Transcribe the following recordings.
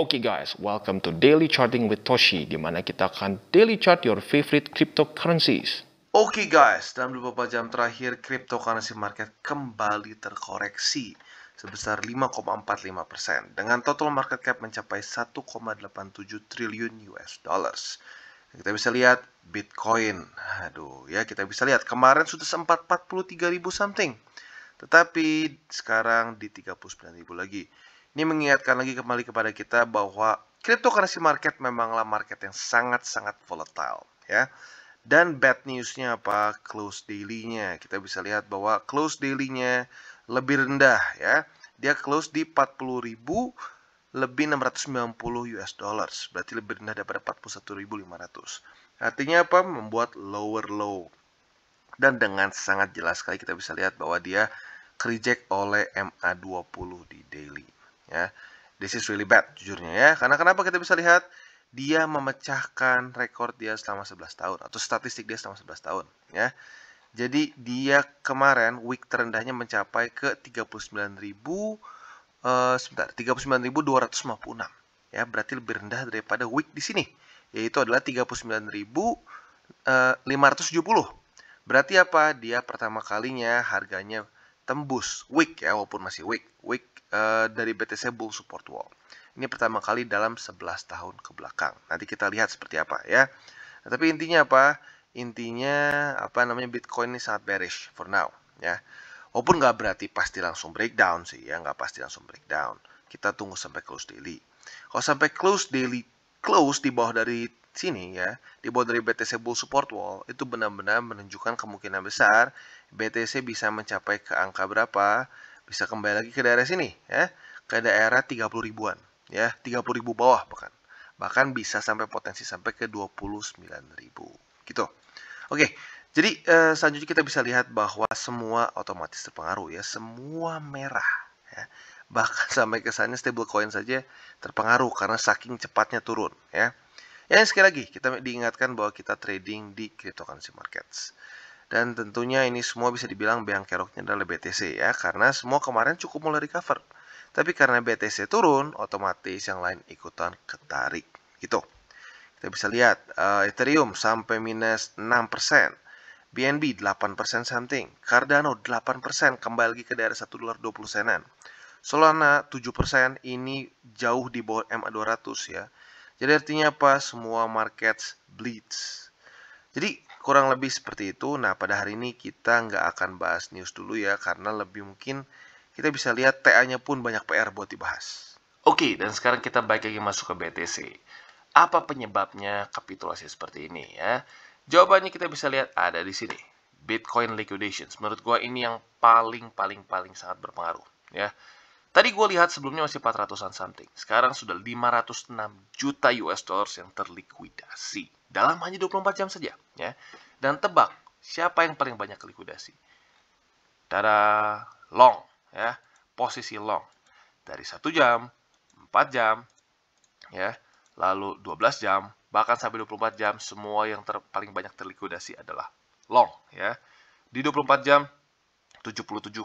Oke okay guys, welcome to Daily Charting with Toshi, di mana kita akan daily chart your favorite cryptocurrencies. Oke okay guys, dalam beberapa jam terakhir, cryptocurrency market kembali terkoreksi sebesar 5,45% dengan total market cap mencapai 1,87 triliun US dollars. Kita bisa lihat Bitcoin, aduh ya kita bisa lihat kemarin sudah sempat ribu something. Tetapi sekarang di 39.000 lagi. Ini mengingatkan lagi kembali kepada kita bahwa cryptocurrency market memanglah market yang sangat-sangat volatile ya. Dan bad newsnya apa? Close daily-nya. Kita bisa lihat bahwa close daily-nya lebih rendah ya. Dia close di 40.000 lebih 690 US dollars, berarti lebih rendah daripada 41.500. Artinya apa? Membuat lower low. Dan dengan sangat jelas sekali kita bisa lihat bahwa dia reject oleh MA20 di daily ya. This is really bad jujurnya ya. Karena kenapa kita bisa lihat dia memecahkan rekor dia selama 11 tahun atau statistik dia selama 11 tahun ya. Jadi dia kemarin week terendahnya mencapai ke 39.000 uh, eh, sebentar 39.256 ya, berarti lebih rendah daripada week di sini yaitu adalah 570. Eh, berarti apa? Dia pertama kalinya harganya tembus weak ya walaupun masih weak weak uh, dari BTC Bull Support Wall. Ini pertama kali dalam 11 tahun ke belakang. Nanti kita lihat seperti apa ya. Nah, tapi intinya apa? Intinya apa namanya Bitcoin ini sangat bearish for now ya. Walaupun nggak berarti pasti langsung breakdown sih ya, nggak pasti langsung breakdown. Kita tunggu sampai close daily. Kalau sampai close daily close di bawah dari sini ya, di bawah dari BTC Bull Support Wall, itu benar-benar menunjukkan kemungkinan besar BTC bisa mencapai ke angka berapa, bisa kembali lagi ke daerah sini ya, ke daerah 30 ribuan ya, 30 ribu bawah bahkan. Bahkan bisa sampai potensi sampai ke 29 ribu. Gitu. Oke, jadi eh, selanjutnya kita bisa lihat bahwa semua otomatis terpengaruh ya, semua merah ya bahkan sampai kesannya stablecoin saja terpengaruh karena saking cepatnya turun ya Ya, sekali lagi kita diingatkan bahwa kita trading di cryptocurrency markets. Dan tentunya ini semua bisa dibilang biang keroknya adalah BTC ya, karena semua kemarin cukup mulai recover. Tapi karena BTC turun, otomatis yang lain ikutan ketarik. Gitu. Kita bisa lihat uh, Ethereum sampai minus 6%, BNB 8% something, Cardano 8% kembali lagi ke daerah 1 dolar 20 senen, Solana 7% ini jauh di bawah MA200 ya. Jadi artinya apa? Semua markets bleeds. Jadi kurang lebih seperti itu. Nah pada hari ini kita nggak akan bahas news dulu ya karena lebih mungkin kita bisa lihat TA-nya pun banyak PR buat dibahas. Oke, dan sekarang kita baiknya lagi masuk ke BTC. Apa penyebabnya kapitulasi seperti ini ya? Jawabannya kita bisa lihat ada di sini. Bitcoin liquidations. Menurut gua ini yang paling paling paling sangat berpengaruh ya. Tadi gue lihat sebelumnya masih 400-an something. Sekarang sudah 506 juta US dollars yang terlikuidasi. Dalam hanya 24 jam saja. ya. Dan tebak, siapa yang paling banyak likuidasi? Tada, long. ya Posisi long. Dari 1 jam, 4 jam, ya lalu 12 jam, bahkan sampai 24 jam, semua yang ter paling banyak terlikuidasi adalah long. ya Di 24 jam, 77,49%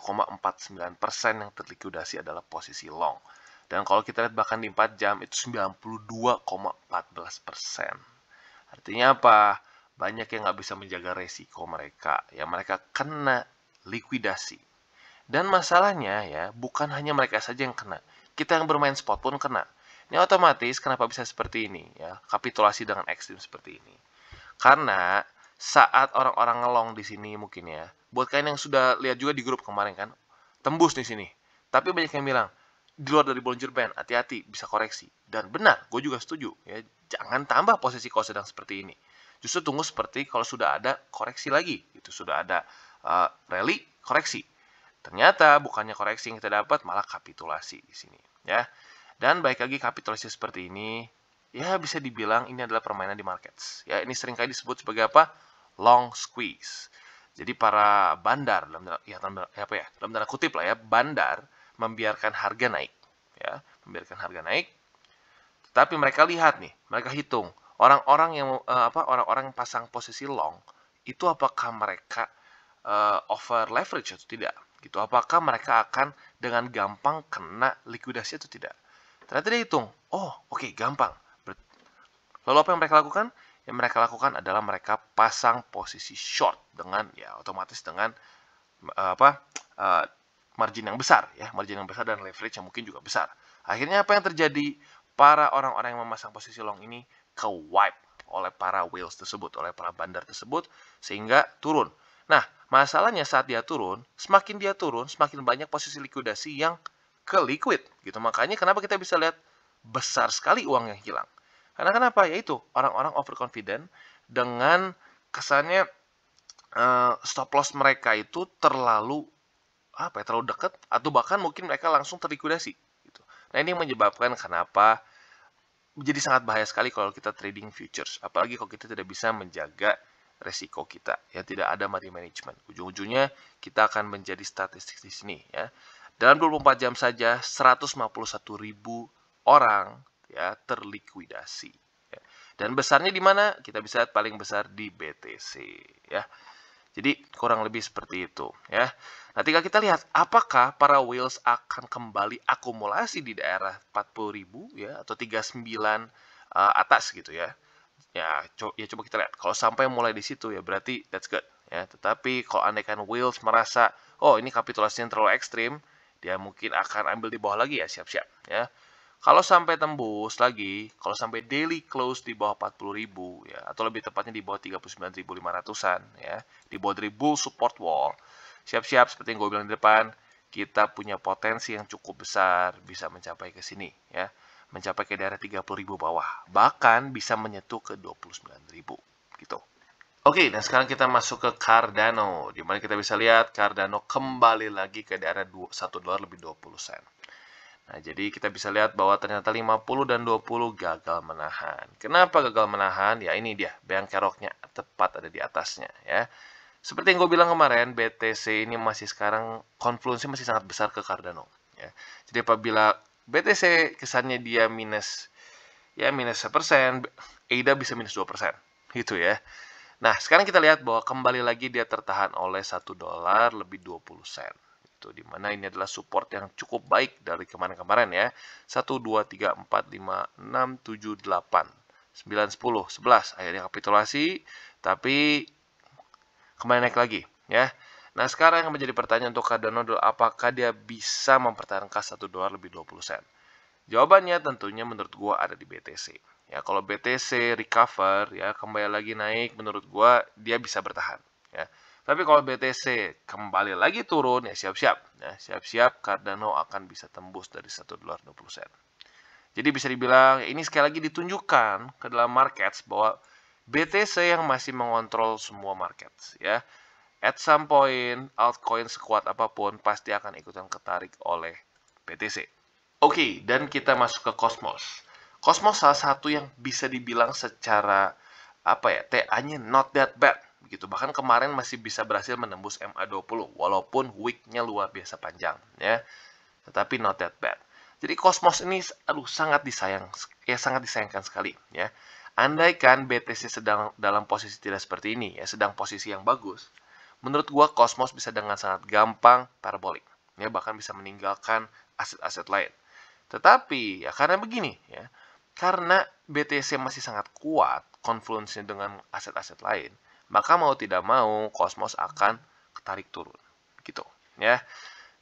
yang terlikuidasi adalah posisi long. Dan kalau kita lihat bahkan di 4 jam itu 92,14%. Artinya apa? Banyak yang nggak bisa menjaga resiko mereka. Ya mereka kena likuidasi. Dan masalahnya ya bukan hanya mereka saja yang kena. Kita yang bermain spot pun kena. Ini otomatis kenapa bisa seperti ini ya, kapitulasi dengan ekstrim seperti ini. Karena saat orang-orang ngelong di sini mungkin ya, buat kalian yang sudah lihat juga di grup kemarin kan tembus di sini tapi banyak yang bilang di luar dari Bollinger Band hati-hati bisa koreksi dan benar gue juga setuju ya jangan tambah posisi kau sedang seperti ini justru tunggu seperti kalau sudah ada koreksi lagi itu sudah ada uh, rally koreksi ternyata bukannya koreksi yang kita dapat malah kapitulasi di sini ya dan baik lagi kapitulasi seperti ini ya bisa dibilang ini adalah permainan di markets ya ini seringkali disebut sebagai apa long squeeze jadi para bandar dalam ya, apa ya dalam tanda kutip lah ya bandar membiarkan harga naik ya membiarkan harga naik. Tetapi mereka lihat nih mereka hitung orang-orang yang uh, apa orang-orang yang pasang posisi long itu apakah mereka uh, over leverage atau tidak gitu apakah mereka akan dengan gampang kena likuidasi atau tidak ternyata dia hitung oh oke okay, gampang lalu apa yang mereka lakukan yang mereka lakukan adalah mereka pasang posisi short dengan ya otomatis dengan uh, apa uh, margin yang besar ya margin yang besar dan leverage yang mungkin juga besar akhirnya apa yang terjadi para orang-orang yang memasang posisi long ini ke wipe oleh para whales tersebut oleh para bandar tersebut sehingga turun nah masalahnya saat dia turun semakin dia turun semakin banyak posisi likuidasi yang ke liquid gitu makanya kenapa kita bisa lihat besar sekali uang yang hilang karena kenapa? ya itu orang-orang overconfident dengan kesannya uh, stop loss mereka itu terlalu apa ya, terlalu dekat atau bahkan mungkin mereka langsung terlikuidasi gitu. Nah, ini yang menyebabkan kenapa menjadi sangat bahaya sekali kalau kita trading futures, apalagi kalau kita tidak bisa menjaga resiko kita ya tidak ada money management. Ujung-ujungnya kita akan menjadi statistik di sini ya. Dalam 24 jam saja 151 ribu orang ya terlikuidasi. Ya. Dan besarnya di mana? Kita bisa lihat paling besar di BTC ya. Jadi kurang lebih seperti itu ya. Nah, tinggal kita lihat apakah para whales akan kembali akumulasi di daerah 40.000 ya atau 39 uh, eh, atas gitu ya. Ya, co ya coba kita lihat. Kalau sampai mulai di situ ya berarti that's good ya. Tetapi kalau andaikan whales merasa oh ini kapitulasinya terlalu ekstrim, dia mungkin akan ambil di bawah lagi ya siap-siap ya. Kalau sampai tembus lagi, kalau sampai daily close di bawah 40.000 ya atau lebih tepatnya di bawah 39.500-an ya, di bawah dari support wall. Siap-siap seperti yang gue bilang di depan, kita punya potensi yang cukup besar bisa mencapai ke sini ya, mencapai ke daerah 30.000 bawah, bahkan bisa menyentuh ke 29.000 gitu. Oke, dan sekarang kita masuk ke Cardano, di mana kita bisa lihat Cardano kembali lagi ke daerah 1 dolar lebih 20 sen. Nah, jadi kita bisa lihat bahwa ternyata 50 dan 20 gagal menahan. Kenapa gagal menahan? Ya ini dia, bank keroknya tepat ada di atasnya ya. Seperti yang gue bilang kemarin, BTC ini masih sekarang konfluensi masih sangat besar ke Cardano ya. Jadi apabila BTC kesannya dia minus ya minus 1%, ADA bisa minus 2% gitu ya. Nah, sekarang kita lihat bahwa kembali lagi dia tertahan oleh 1 dolar lebih 20 sen gitu dimana ini adalah support yang cukup baik dari kemarin-kemarin ya 1 2 3 4 5 6 7 8 9 10 11 akhirnya kapitulasi tapi kemarin naik lagi ya Nah, sekarang yang menjadi pertanyaan untuk Cardano adalah apakah dia bisa mempertahankan 1 dolar lebih 20 sen? Jawabannya tentunya menurut gua ada di BTC. Ya, kalau BTC recover ya kembali lagi naik menurut gua dia bisa bertahan, ya. Tapi kalau BTC kembali lagi turun, ya siap-siap. Ya, siap-siap Cardano akan bisa tembus dari 1 dolar 20 sen. Jadi bisa dibilang ini sekali lagi ditunjukkan ke dalam market bahwa BTC yang masih mengontrol semua market. ya. At some point altcoin sekuat apapun pasti akan ikutan ketarik oleh BTC. Oke, okay, dan kita masuk ke Cosmos. Cosmos salah satu yang bisa dibilang secara apa ya, TA-nya not that bad begitu bahkan kemarin masih bisa berhasil menembus MA20 walaupun weeknya luar biasa panjang ya tetapi not that bad jadi kosmos ini aduh sangat disayang ya sangat disayangkan sekali ya andaikan BTC sedang dalam posisi tidak seperti ini ya sedang posisi yang bagus menurut gua kosmos bisa dengan sangat gampang parabolik ya bahkan bisa meninggalkan aset-aset lain tetapi ya karena begini ya karena BTC masih sangat kuat konfluensinya dengan aset-aset lain maka mau tidak mau kosmos akan ketarik turun. Gitu, ya.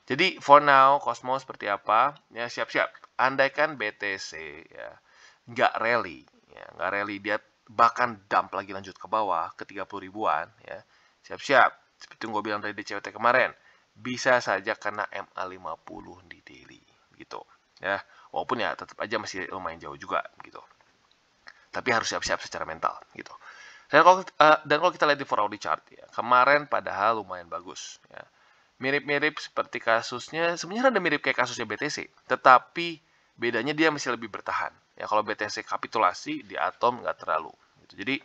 Jadi for now kosmos seperti apa? Ya siap-siap. Andaikan BTC ya nggak rally, ya nggak rally dia bahkan dump lagi lanjut ke bawah ke 30 ribuan ya. Siap-siap. Seperti yang gue bilang dari DCWT kemarin, bisa saja kena MA50 di daily gitu ya. Walaupun ya tetap aja masih lumayan jauh juga gitu. Tapi harus siap-siap secara mental gitu. Dan kalau, uh, dan kalau kita lihat di 4 chart ya, kemarin padahal lumayan bagus. Ya. Mirip-mirip seperti kasusnya, sebenarnya ada mirip kayak kasusnya BTC, tetapi bedanya dia masih lebih bertahan. Ya kalau BTC kapitulasi di Atom nggak terlalu. Gitu. Jadi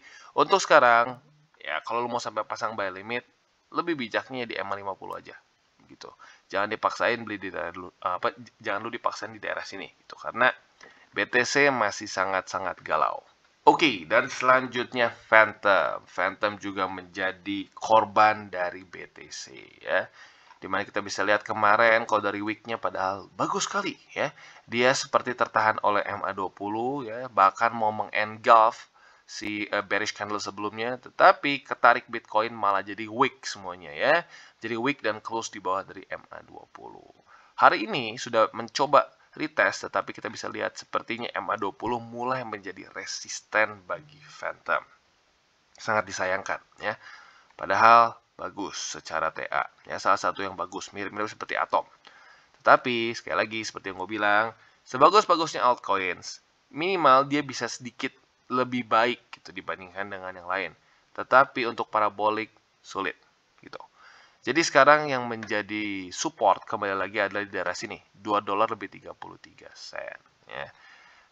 untuk sekarang ya kalau lu mau sampai pasang buy limit, lebih bijaknya di EMA 50 aja gitu. Jangan dipaksain beli di daerah dulu eh, apa jangan lu dipaksain di daerah sini gitu karena BTC masih sangat-sangat galau. Oke, okay, dan selanjutnya Phantom. Phantom juga menjadi korban dari BTC ya. Dimana kita bisa lihat kemarin kalau dari weeknya padahal bagus sekali ya. Dia seperti tertahan oleh MA20 ya, bahkan mau mengengulf si eh, bearish candle sebelumnya. Tetapi ketarik Bitcoin malah jadi weak semuanya ya. Jadi weak dan close di bawah dari MA20. Hari ini sudah mencoba retest, tetapi kita bisa lihat sepertinya MA20 mulai menjadi resisten bagi Phantom. Sangat disayangkan ya. Padahal bagus secara TA. Ya, salah satu yang bagus, mirip-mirip seperti Atom. Tetapi, sekali lagi, seperti yang gue bilang, sebagus-bagusnya altcoins, minimal dia bisa sedikit lebih baik gitu dibandingkan dengan yang lain. Tetapi untuk parabolik, sulit. Jadi sekarang yang menjadi support kembali lagi adalah di daerah sini, 2 dolar lebih 33 sen ya.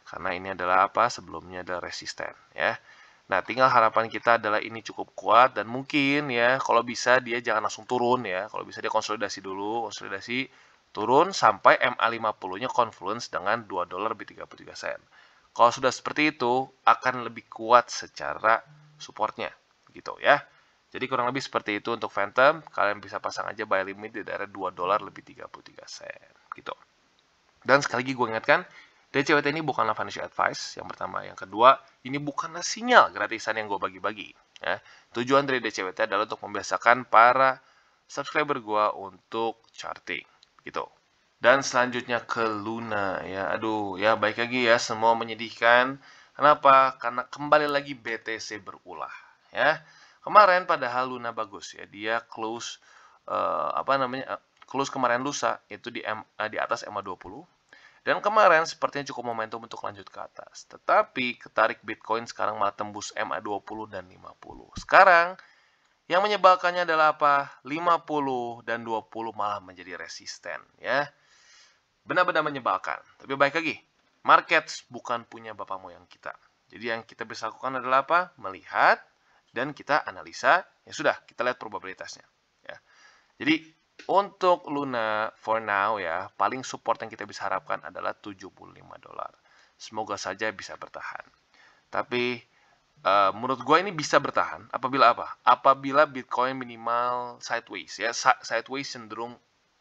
Karena ini adalah apa? Sebelumnya adalah resisten ya. Nah, tinggal harapan kita adalah ini cukup kuat dan mungkin ya kalau bisa dia jangan langsung turun ya. Kalau bisa dia konsolidasi dulu, konsolidasi turun sampai MA50-nya confluence dengan 2 dolar lebih 33 sen. Kalau sudah seperti itu akan lebih kuat secara supportnya gitu ya. Jadi kurang lebih seperti itu untuk Phantom. Kalian bisa pasang aja buy limit di daerah 2 dolar lebih 33 sen. Gitu. Dan sekali lagi gue ingatkan, DCWT ini bukanlah financial advice, yang pertama. Yang kedua, ini bukanlah sinyal gratisan yang gue bagi-bagi. Ya. Tujuan dari DCWT adalah untuk membiasakan para subscriber gue untuk charting. Gitu. Dan selanjutnya ke Luna ya. Aduh, ya baik lagi ya semua menyedihkan. Kenapa? Karena kembali lagi BTC berulah ya. Kemarin padahal Luna bagus ya, dia close uh, apa namanya? Eh, close kemarin lusa itu di M, uh, di atas ma 20. Dan kemarin sepertinya cukup momentum untuk lanjut ke atas. Tetapi ketarik Bitcoin sekarang malah tembus MA 20 dan 50. Sekarang yang menyebalkannya adalah apa? 50 dan 20 malah menjadi resisten ya. Benar-benar menyebalkan. Tapi baik lagi, market bukan punya bapak moyang kita. Jadi yang kita bisa lakukan adalah apa? Melihat dan kita analisa, ya sudah, kita lihat probabilitasnya. Ya. Jadi, untuk Luna, for now ya, paling support yang kita bisa harapkan adalah 75 dolar. Semoga saja bisa bertahan. Tapi, uh, menurut gue ini bisa bertahan apabila apa? Apabila Bitcoin minimal sideways ya, sideways cenderung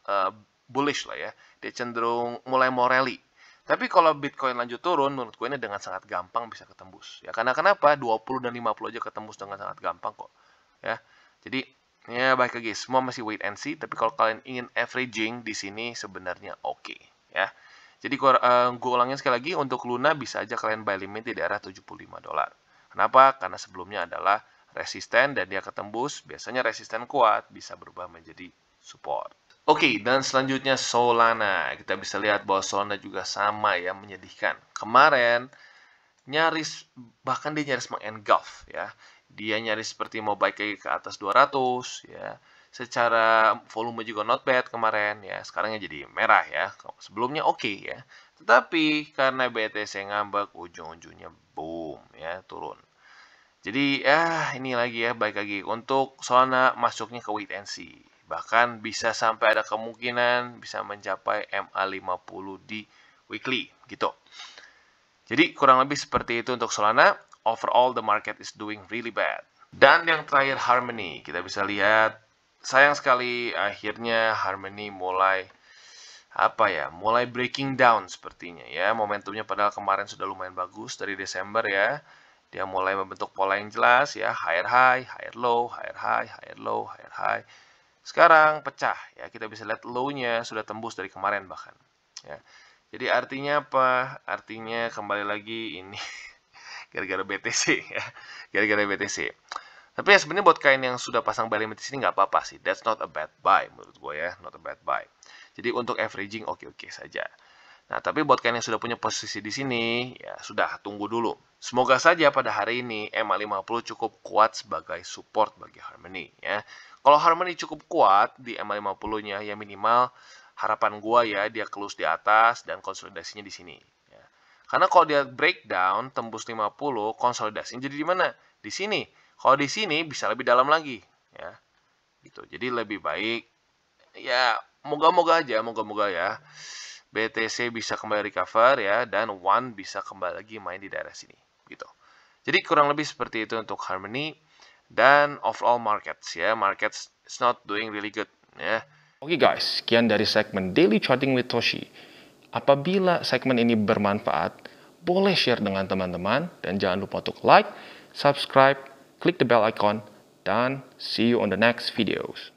uh, bullish lah ya. Dia cenderung mulai mau rally. Tapi kalau Bitcoin lanjut turun, menurut gue ini dengan sangat gampang bisa ketembus. Ya, karena kenapa? 20 dan 50 aja ketembus dengan sangat gampang kok. Ya. Jadi, ya baik lagi, semua masih wait and see, tapi kalau kalian ingin averaging di sini sebenarnya oke, okay, ya. Jadi gue, uh, gue ulangin sekali lagi untuk Luna bisa aja kalian buy limit di daerah 75 dolar. Kenapa? Karena sebelumnya adalah resisten dan dia ketembus, biasanya resisten kuat bisa berubah menjadi support. Oke, okay, dan selanjutnya Solana. Kita bisa lihat bahwa Solana juga sama ya, menyedihkan. Kemarin nyaris bahkan dia nyaris mengengulf ya. Dia nyaris seperti mau baik lagi ke atas 200 ya. Secara volume juga not bad kemarin ya. Sekarangnya jadi merah ya. Sebelumnya oke okay, ya. Tetapi karena BTC ngambek ujung-ujungnya boom ya, turun. Jadi ya ini lagi ya baik lagi untuk Solana masuknya ke wait and see Bahkan bisa sampai ada kemungkinan bisa mencapai MA50 di weekly gitu. Jadi kurang lebih seperti itu untuk Solana. Overall the market is doing really bad. Dan yang terakhir Harmony, kita bisa lihat sayang sekali akhirnya Harmony mulai apa ya, mulai breaking down sepertinya ya. Momentumnya padahal kemarin sudah lumayan bagus dari Desember ya. Dia mulai membentuk pola yang jelas ya, higher high, higher low, higher high, higher low, higher high sekarang pecah ya, kita bisa lihat low-nya sudah tembus dari kemarin bahkan. Ya. Jadi artinya apa? Artinya kembali lagi ini gara-gara BTC ya, gara-gara BTC. Tapi ya sebenarnya buat kain yang sudah pasang buy limit di nggak apa-apa sih. That's not a bad buy menurut gue ya, not a bad buy. Jadi untuk averaging oke-oke okay -okay saja. Nah, tapi buat kalian yang sudah punya posisi di sini, ya sudah, tunggu dulu. Semoga saja pada hari ini MA50 cukup kuat sebagai support bagi Harmony. ya. Kalau Harmony cukup kuat di MA50-nya, ya minimal harapan gua ya dia close di atas dan konsolidasinya di sini. Ya. Karena kalau dia breakdown, tembus 50, konsolidasinya jadi di mana? Di sini. Kalau di sini bisa lebih dalam lagi. ya gitu. Jadi lebih baik, ya moga-moga aja, moga-moga ya. BTC bisa kembali recover ya dan One bisa kembali lagi main di daerah sini gitu. Jadi kurang lebih seperti itu untuk Harmony dan overall markets ya. Markets it's not doing really good ya. Oke okay guys, sekian dari segmen Daily Trading with Toshi. Apabila segmen ini bermanfaat, boleh share dengan teman-teman dan jangan lupa untuk like, subscribe, klik the bell icon, dan see you on the next videos.